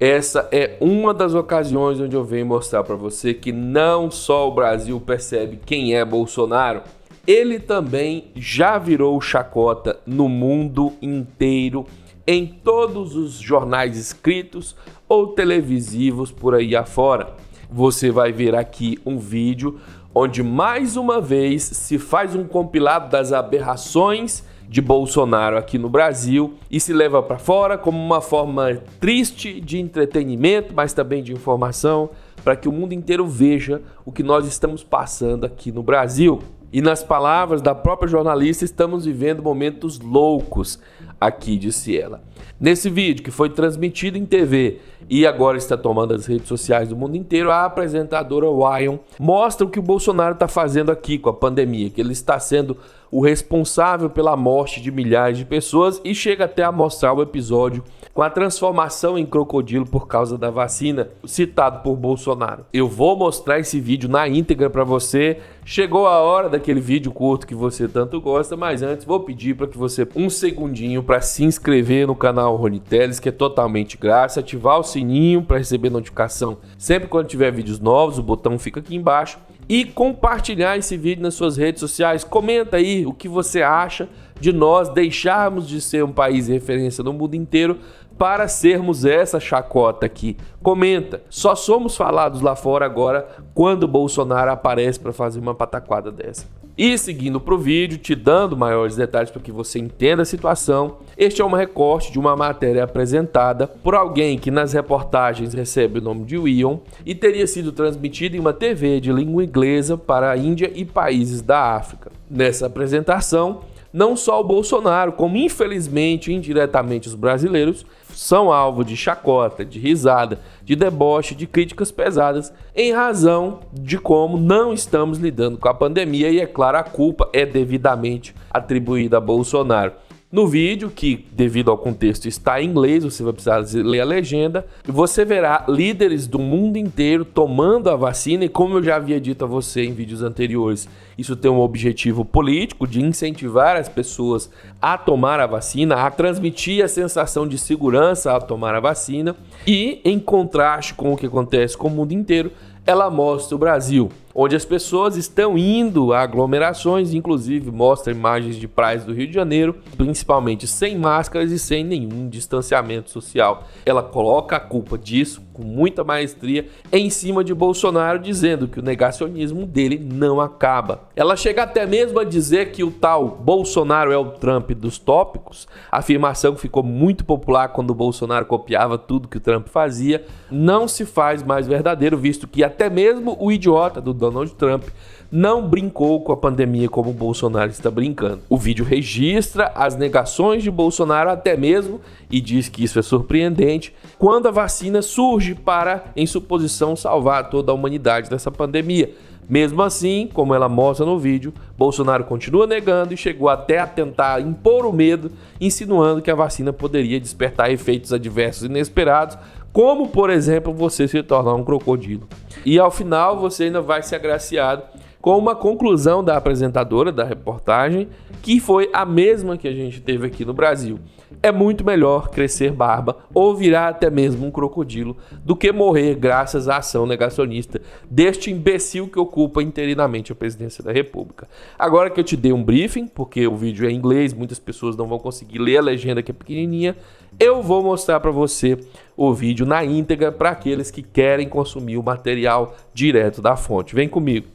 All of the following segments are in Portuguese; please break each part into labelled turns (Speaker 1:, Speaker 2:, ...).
Speaker 1: Essa é uma das ocasiões onde eu venho mostrar para você que não só o Brasil percebe quem é Bolsonaro, ele também já virou chacota no mundo inteiro, em todos os jornais escritos ou televisivos por aí afora. Você vai ver aqui um vídeo onde mais uma vez se faz um compilado das aberrações de Bolsonaro aqui no Brasil e se leva para fora como uma forma triste de entretenimento, mas também de informação, para que o mundo inteiro veja o que nós estamos passando aqui no Brasil. E nas palavras da própria jornalista, estamos vivendo momentos loucos aqui, disse ela. Nesse vídeo, que foi transmitido em TV e agora está tomando as redes sociais do mundo inteiro, a apresentadora Wyon mostra o que o Bolsonaro está fazendo aqui com a pandemia, que ele está sendo o responsável pela morte de milhares de pessoas e chega até a mostrar o episódio com a transformação em crocodilo por causa da vacina, citado por Bolsonaro. Eu vou mostrar esse vídeo na íntegra para você. Chegou a hora daquele vídeo curto que você tanto gosta, mas antes vou pedir para que você um segundinho para se inscrever no canal Rony Teles, que é totalmente grátis, ativar o sininho para receber notificação sempre quando tiver vídeos novos, o botão fica aqui embaixo e compartilhar esse vídeo nas suas redes sociais. Comenta aí o que você acha de nós deixarmos de ser um país referência no mundo inteiro para sermos essa chacota aqui. Comenta. Só somos falados lá fora agora quando Bolsonaro aparece para fazer uma pataquada dessa. E seguindo para o vídeo, te dando maiores detalhes para que você entenda a situação, este é um recorte de uma matéria apresentada por alguém que nas reportagens recebe o nome de William e teria sido transmitida em uma TV de língua inglesa para a Índia e países da África. Nessa apresentação, não só o Bolsonaro, como infelizmente indiretamente os brasileiros, são alvo de chacota, de risada, de deboche, de críticas pesadas, em razão de como não estamos lidando com a pandemia e, é claro, a culpa é devidamente atribuída a Bolsonaro no vídeo, que devido ao contexto está em inglês, você vai precisar ler a legenda, e você verá líderes do mundo inteiro tomando a vacina, e como eu já havia dito a você em vídeos anteriores, isso tem um objetivo político de incentivar as pessoas a tomar a vacina, a transmitir a sensação de segurança ao tomar a vacina, e em contraste com o que acontece com o mundo inteiro, ela mostra o Brasil onde as pessoas estão indo a aglomerações, inclusive mostra imagens de praias do Rio de Janeiro, principalmente sem máscaras e sem nenhum distanciamento social. Ela coloca a culpa disso com muita maestria em cima de Bolsonaro, dizendo que o negacionismo dele não acaba. Ela chega até mesmo a dizer que o tal Bolsonaro é o Trump dos tópicos, afirmação que ficou muito popular quando o Bolsonaro copiava tudo que o Trump fazia, não se faz mais verdadeiro, visto que até mesmo o idiota do Donald Trump não brincou com a pandemia como o Bolsonaro está brincando. O vídeo registra as negações de Bolsonaro até mesmo e diz que isso é surpreendente quando a vacina surge para, em suposição, salvar toda a humanidade dessa pandemia. Mesmo assim, como ela mostra no vídeo, Bolsonaro continua negando e chegou até a tentar impor o medo, insinuando que a vacina poderia despertar efeitos adversos inesperados, como, por exemplo, você se tornar um crocodilo. E ao final você ainda vai ser agraciado com uma conclusão da apresentadora da reportagem, que foi a mesma que a gente teve aqui no Brasil é muito melhor crescer barba ou virar até mesmo um crocodilo do que morrer graças à ação negacionista deste imbecil que ocupa interinamente a presidência da República. Agora que eu te dei um briefing, porque o vídeo é em inglês, muitas pessoas não vão conseguir ler a legenda que é pequenininha, eu vou mostrar para você o vídeo na íntegra para aqueles que querem consumir o material direto da fonte. Vem comigo.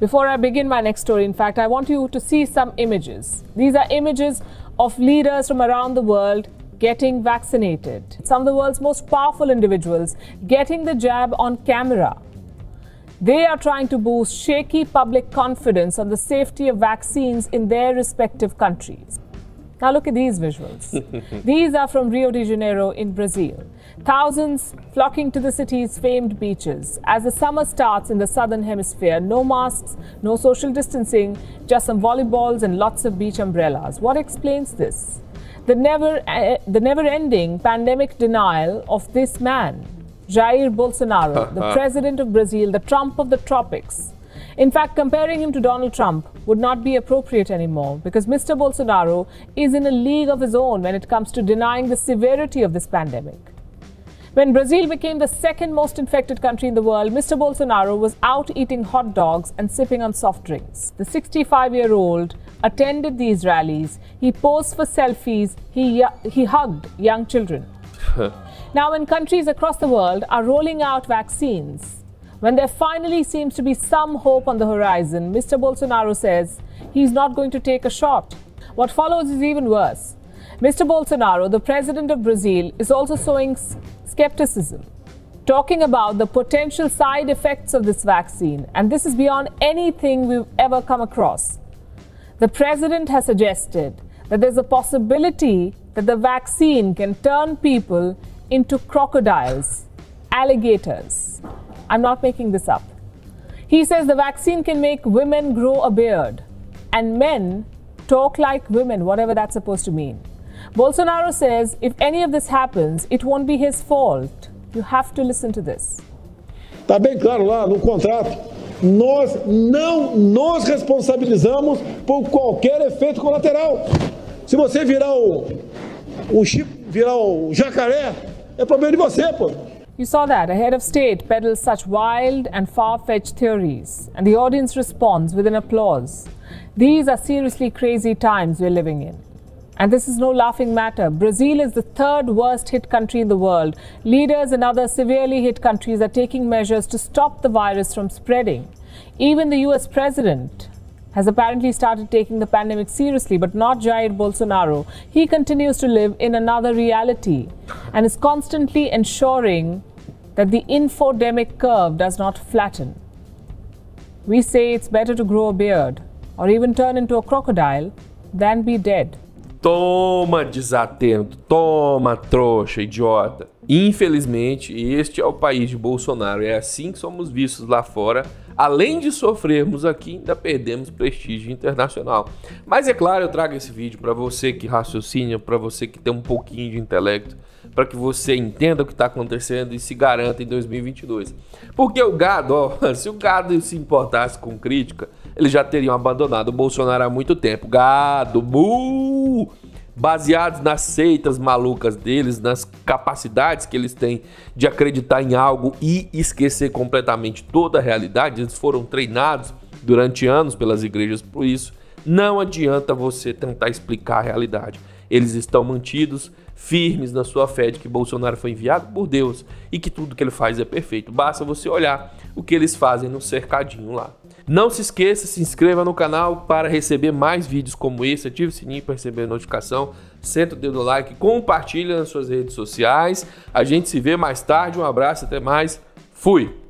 Speaker 2: Before I begin my next story, in fact, I want you to see some images. These are images of leaders from around the world getting vaccinated. Some of the world's most powerful individuals getting the jab on camera. They are trying to boost shaky public confidence on the safety of vaccines in their respective countries. Now look at these visuals. these are from Rio de Janeiro in Brazil. Thousands flocking to the city's famed beaches. As the summer starts in the southern hemisphere, no masks, no social distancing, just some volleyballs and lots of beach umbrellas. What explains this? The never, uh, the never-ending pandemic denial of this man, Jair Bolsonaro, the president of Brazil, the Trump of the tropics. In fact, comparing him to Donald Trump would not be appropriate anymore because Mr. Bolsonaro is in a league of his own when it comes to denying the severity of this pandemic. When Brazil became the second most infected country in the world, Mr. Bolsonaro was out eating hot dogs and sipping on soft drinks. The 65 year old attended these rallies, he posed for selfies, he, he hugged young children. now, when countries across the world are rolling out vaccines, when there finally seems to be some hope on the horizon, Mr. Bolsonaro says he's not going to take a shot. What follows is even worse. Mr. Bolsonaro, the president of Brazil, is also sowing skepticism, talking about the potential side effects of this vaccine, and this is beyond anything we've ever come across. The president has suggested that there's a possibility that the vaccine can turn people into crocodiles, alligators. I'm not making this up. He says the vaccine can make women grow a beard and men talk like women, whatever that's supposed to mean. Bolsonaro says if any of this happens, it won't be his fault. You have to listen to this.
Speaker 1: Tá bem claro lá no contrato. Nós não nos responsabilizamos por qualquer efeito colateral. Se você virar o, o chip, virar o jacaré, é problema de você, pô.
Speaker 2: You saw that a head of state peddles such wild and far fetched theories, and the audience responds with an applause. These are seriously crazy times we're living in. And this is no laughing matter. Brazil is the third worst hit country in the world. Leaders in other severely hit countries are taking measures to stop the virus from spreading. Even the US president has apparently started taking the pandemic seriously, but not Jair Bolsonaro. He continues to live in another reality and is constantly ensuring that the infodemic curve does not flatten. We say it's better to grow a beard or even turn into a crocodile than be dead.
Speaker 1: Toma, desatento, toma, trouxa, idiota. Infelizmente, este é o país de Bolsonaro. É assim que somos vistos lá fora. além de sofrermos aqui, ainda perdemos prestígio internacional. Mas é claro, eu trago esse vídeo para você que raciocina, para você que tem um pouquinho de intelecto, para que você entenda o que está acontecendo e se garanta em 2022. Porque o gado, ó, se o gado se importasse com crítica, eles já teriam abandonado o Bolsonaro há muito tempo. Gado, burro! baseados nas seitas malucas deles, nas capacidades que eles têm de acreditar em algo e esquecer completamente toda a realidade. Eles foram treinados durante anos pelas igrejas por isso. Não adianta você tentar explicar a realidade. Eles estão mantidos firmes na sua fé de que Bolsonaro foi enviado por Deus e que tudo que ele faz é perfeito. Basta você olhar o que eles fazem no cercadinho lá. Não se esqueça, se inscreva no canal para receber mais vídeos como esse. Ative o sininho para receber notificação. Senta o dedo no like, compartilha nas suas redes sociais. A gente se vê mais tarde. Um abraço, até mais. Fui!